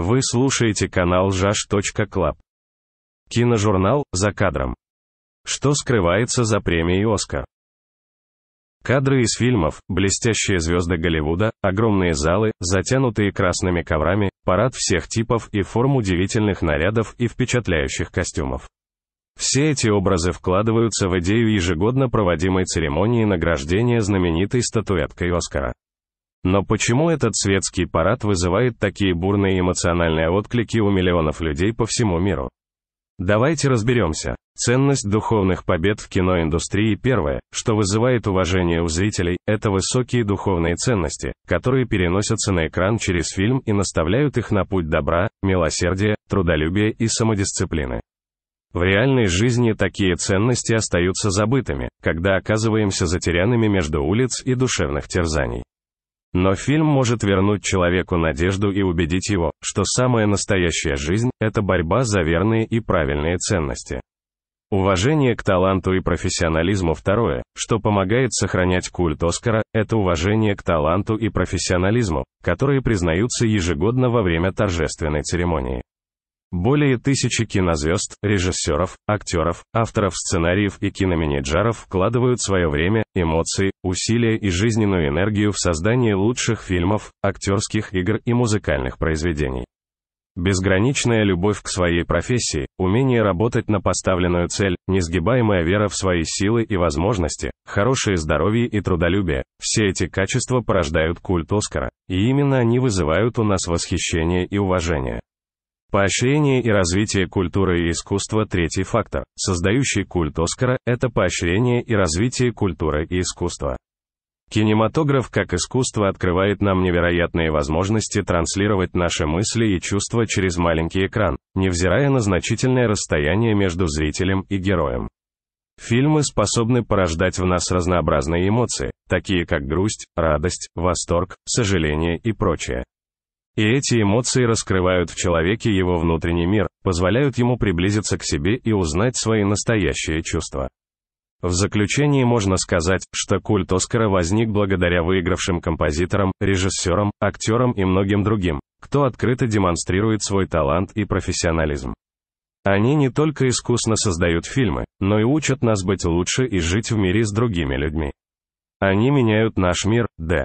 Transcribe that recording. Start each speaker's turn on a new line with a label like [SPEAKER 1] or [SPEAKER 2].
[SPEAKER 1] Вы слушаете канал jash.club. Киножурнал «За кадром». Что скрывается за премией «Оскар»? Кадры из фильмов, блестящие звезды Голливуда, огромные залы, затянутые красными коврами, парад всех типов и форм удивительных нарядов и впечатляющих костюмов. Все эти образы вкладываются в идею ежегодно проводимой церемонии награждения знаменитой статуэткой Оскара. Но почему этот светский парад вызывает такие бурные эмоциональные отклики у миллионов людей по всему миру? Давайте разберемся. Ценность духовных побед в киноиндустрии первое, что вызывает уважение у зрителей, это высокие духовные ценности, которые переносятся на экран через фильм и наставляют их на путь добра, милосердия, трудолюбия и самодисциплины. В реальной жизни такие ценности остаются забытыми, когда оказываемся затерянными между улиц и душевных терзаний. Но фильм может вернуть человеку надежду и убедить его, что самая настоящая жизнь – это борьба за верные и правильные ценности. Уважение к таланту и профессионализму второе, что помогает сохранять культ Оскара, это уважение к таланту и профессионализму, которые признаются ежегодно во время торжественной церемонии. Более тысячи кинозвезд, режиссеров, актеров, авторов сценариев и киноменеджеров вкладывают свое время, эмоции, усилия и жизненную энергию в создание лучших фильмов, актерских игр и музыкальных произведений. Безграничная любовь к своей профессии, умение работать на поставленную цель, несгибаемая вера в свои силы и возможности, хорошее здоровье и трудолюбие – все эти качества порождают культ Оскара, и именно они вызывают у нас восхищение и уважение. Поощрение и развитие культуры и искусства – третий фактор, создающий культ Оскара – это поощрение и развитие культуры и искусства. Кинематограф как искусство открывает нам невероятные возможности транслировать наши мысли и чувства через маленький экран, невзирая на значительное расстояние между зрителем и героем. Фильмы способны порождать в нас разнообразные эмоции, такие как грусть, радость, восторг, сожаление и прочее. И эти эмоции раскрывают в человеке его внутренний мир, позволяют ему приблизиться к себе и узнать свои настоящие чувства. В заключении можно сказать, что культ Оскара возник благодаря выигравшим композиторам, режиссерам, актерам и многим другим, кто открыто демонстрирует свой талант и профессионализм. Они не только искусно создают фильмы, но и учат нас быть лучше и жить в мире с другими людьми. Они меняют наш мир, да,